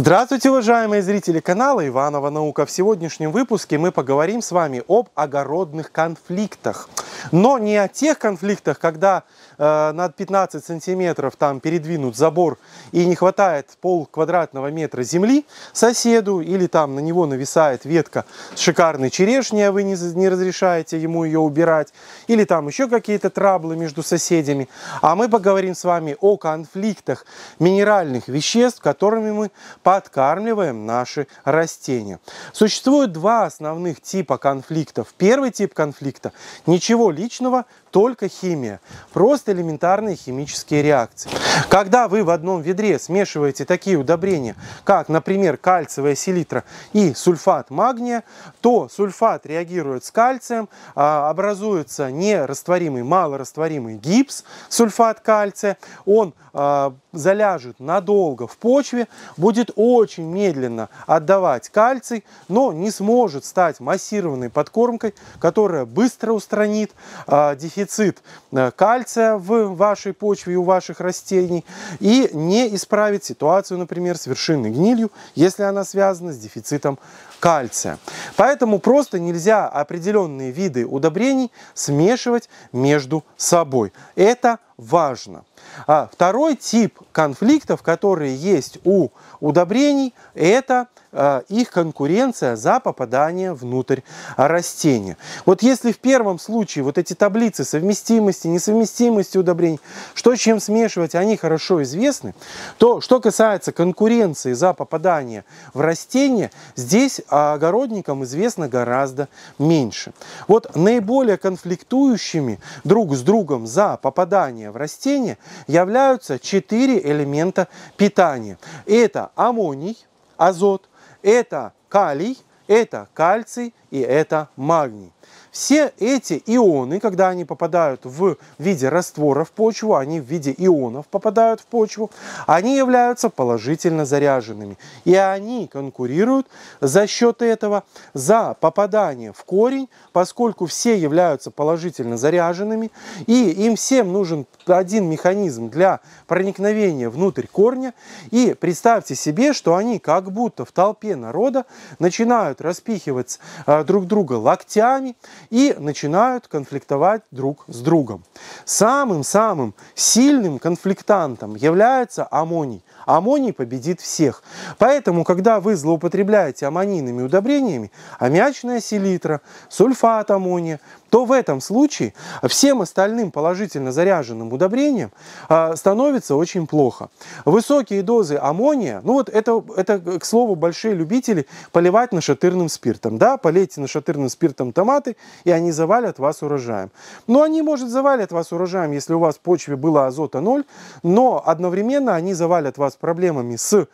Здравствуйте, уважаемые зрители канала Иванова Наука. В сегодняшнем выпуске мы поговорим с вами об огородных конфликтах. Но не о тех конфликтах, когда Э, на 15 сантиметров там передвинут забор и не хватает пол квадратного метра земли соседу, или там на него нависает ветка с шикарной черешни, а вы не, не разрешаете ему ее убирать, или там еще какие-то траблы между соседями. А мы поговорим с вами о конфликтах минеральных веществ, которыми мы подкармливаем наши растения. Существует два основных типа конфликтов. Первый тип конфликта – ничего личного, только химия, просто элементарные химические реакции. Когда вы в одном ведре смешиваете такие удобрения, как, например, кальциевая селитра и сульфат магния, то сульфат реагирует с кальцием, а, образуется нерастворимый, малорастворимый гипс, сульфат кальция, он а, заляжет надолго в почве, будет очень медленно отдавать кальций, но не сможет стать массированной подкормкой, которая быстро устранит а, дефицит дефицит э, кальция в вашей почве и у ваших растений и не исправить ситуацию, например, с вершинной гнилью, если она связана с дефицитом кальция. Поэтому просто нельзя определенные виды удобрений смешивать между собой. Это важно. А второй тип конфликтов, которые есть у удобрений, это а, их конкуренция за попадание внутрь растения. Вот если в первом случае вот эти таблицы совместимости, несовместимости удобрений, что чем смешивать, они хорошо известны, то что касается конкуренции за попадание в растение, здесь огородникам известно гораздо меньше. Вот наиболее конфликтующими друг с другом за попадание в растении являются четыре элемента питания. Это аммоний, азот, это калий, это кальций и это магний. Все эти ионы, когда они попадают в виде раствора в почву, они в виде ионов попадают в почву, они являются положительно заряженными. И они конкурируют за счет этого за попадание в корень, поскольку все являются положительно заряженными, и им всем нужен один механизм для проникновения внутрь корня. И представьте себе, что они как будто в толпе народа начинают распихивать э, друг друга локтями, и начинают конфликтовать друг с другом. Самым-самым сильным конфликтантом является аммоний. Аммоний победит всех. Поэтому, когда вы злоупотребляете аммонийными удобрениями, аммиачная селитра, сульфат аммония, то в этом случае всем остальным положительно заряженным удобрениям а, становится очень плохо. Высокие дозы аммония, ну вот это, это к слову, большие любители поливать нашатырным спиртом. Да, полейте нашатырным спиртом томаты, и они завалят вас урожаем. Но ну, они, может, завалят вас урожаем, если у вас в почве было азота 0, но одновременно они завалят вас проблемами с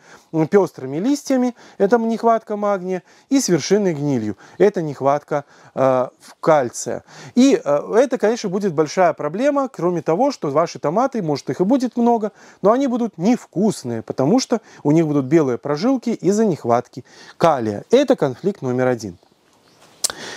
пестрыми листьями, это нехватка магния, и с вершиной гнилью, это нехватка э, кальция. И э, это, конечно, будет большая проблема, кроме того, что ваши томаты, может их и будет много, но они будут невкусные, потому что у них будут белые прожилки из-за нехватки калия. Это конфликт номер один.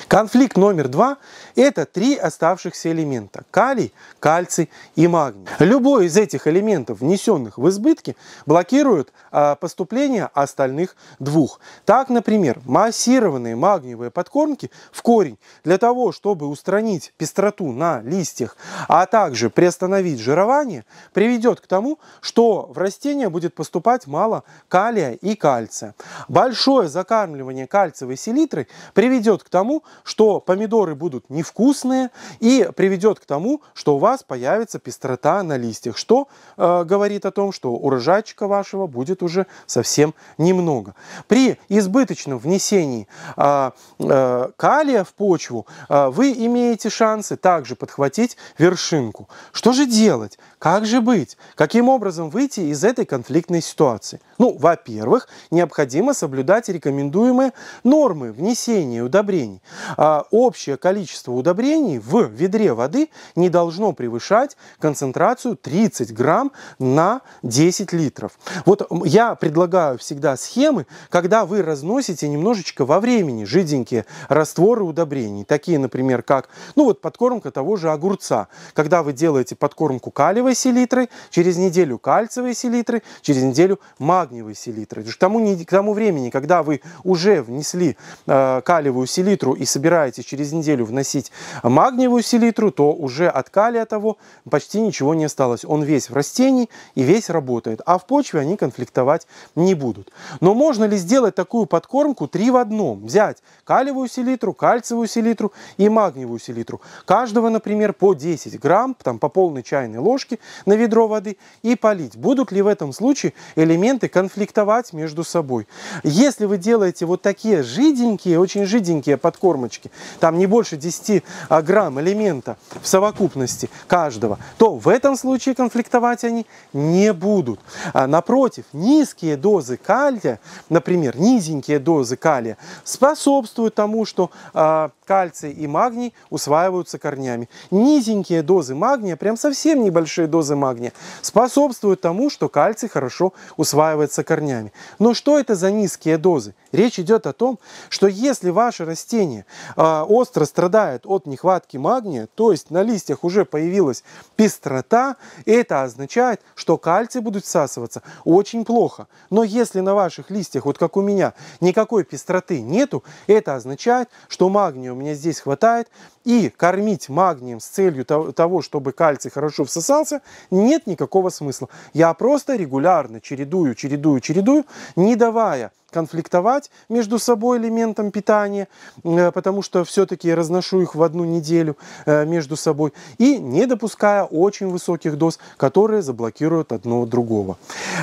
Конфликт номер два – это три оставшихся элемента – калий, кальций и магний. Любой из этих элементов, внесенных в избытки, блокирует а, поступление остальных двух. Так, например, массированные магниевые подкормки в корень для того, чтобы устранить пестроту на листьях, а также приостановить жирование, приведет к тому, что в растение будет поступать мало калия и кальция. Большое закармливание кальциевой селитрой приведет к тому, тому, что помидоры будут невкусные и приведет к тому, что у вас появится пестрота на листьях, что э, говорит о том, что урожайчика вашего будет уже совсем немного. При избыточном внесении э, э, калия в почву э, вы имеете шансы также подхватить вершинку. Что же делать? Как же быть? Каким образом выйти из этой конфликтной ситуации? Ну, во-первых, необходимо соблюдать рекомендуемые нормы внесения удобрений. А общее количество удобрений в ведре воды не должно превышать концентрацию 30 грамм на 10 литров. Вот я предлагаю всегда схемы, когда вы разносите немножечко во времени жиденькие растворы удобрений, такие, например, как, ну вот подкормка того же огурца, когда вы делаете подкормку калиевой селитрой, через неделю кальциевой селитры, через неделю магниевой селитры. К тому, к тому времени, когда вы уже внесли э, калиевую селитру селитру и собираетесь через неделю вносить магниевую селитру, то уже от калия того почти ничего не осталось. Он весь в растении и весь работает, а в почве они конфликтовать не будут. Но можно ли сделать такую подкормку три в одном? Взять калиевую селитру, кальциевую селитру и магниевую селитру. Каждого, например, по 10 грамм, там по полной чайной ложке на ведро воды и полить. Будут ли в этом случае элементы конфликтовать между собой? Если вы делаете вот такие жиденькие, очень жиденькие подкормки, подкормочки, там не больше 10 а, грамм элемента в совокупности каждого, то в этом случае конфликтовать они не будут. А, напротив, низкие дозы калия, например, низенькие дозы калия способствуют тому, что а, кальций и магний усваиваются корнями. Низенькие дозы магния, прям совсем небольшие дозы магния, способствуют тому, что кальций хорошо усваивается корнями. Но что это за низкие дозы? Речь идет о том, что если ваше растение а, остро страдает от нехватки магния, то есть на листьях уже появилась пестрота, это означает, что кальций будет всасываться очень плохо. Но если на ваших листьях, вот как у меня, никакой пестроты нету, это означает, что магнием меня здесь хватает, и кормить магнием с целью того, чтобы кальций хорошо всосался, нет никакого смысла. Я просто регулярно чередую, чередую, чередую, не давая конфликтовать между собой элементом питания, э, потому что все-таки я разношу их в одну неделю э, между собой, и не допуская очень высоких доз, которые заблокируют одно другого.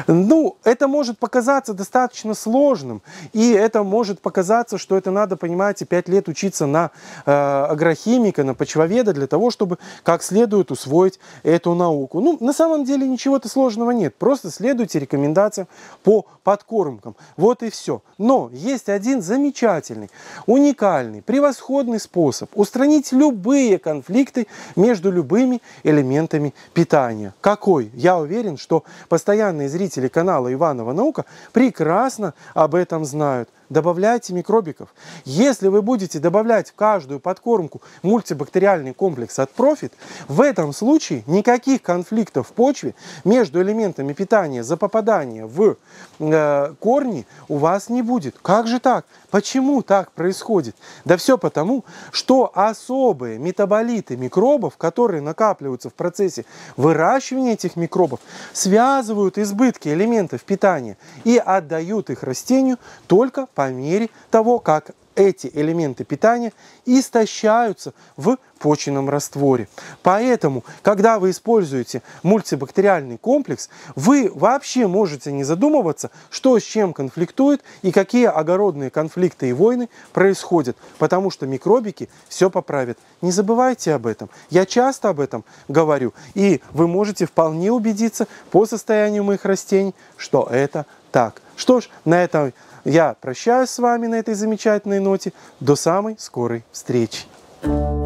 Ну, это может показаться достаточно сложным, и это может показаться, что это надо, понимаете, 5 лет учиться на э, агрохимика, на почвоведа для того, чтобы как следует усвоить эту науку. Ну, на самом деле ничего-то сложного нет, просто следуйте рекомендациям по подкормкам. Вот и все все. Но есть один замечательный, уникальный, превосходный способ устранить любые конфликты между любыми элементами питания. Какой? Я уверен, что постоянные зрители канала Иванова Наука прекрасно об этом знают добавляйте микробиков. Если вы будете добавлять в каждую подкормку мультибактериальный комплекс от Profit, в этом случае никаких конфликтов в почве между элементами питания за попадание в э, корни у вас не будет. Как же так? Почему так происходит? Да все потому, что особые метаболиты микробов, которые накапливаются в процессе выращивания этих микробов, связывают избытки элементов питания и отдают их растению только по мере того, как эти элементы питания истощаются в почвенном растворе. Поэтому, когда вы используете мультибактериальный комплекс, вы вообще можете не задумываться, что с чем конфликтует и какие огородные конфликты и войны происходят, потому что микробики все поправят. Не забывайте об этом. Я часто об этом говорю, и вы можете вполне убедиться по состоянию моих растений, что это так. Что ж, на этом я прощаюсь с вами на этой замечательной ноте. До самой скорой встречи. thank you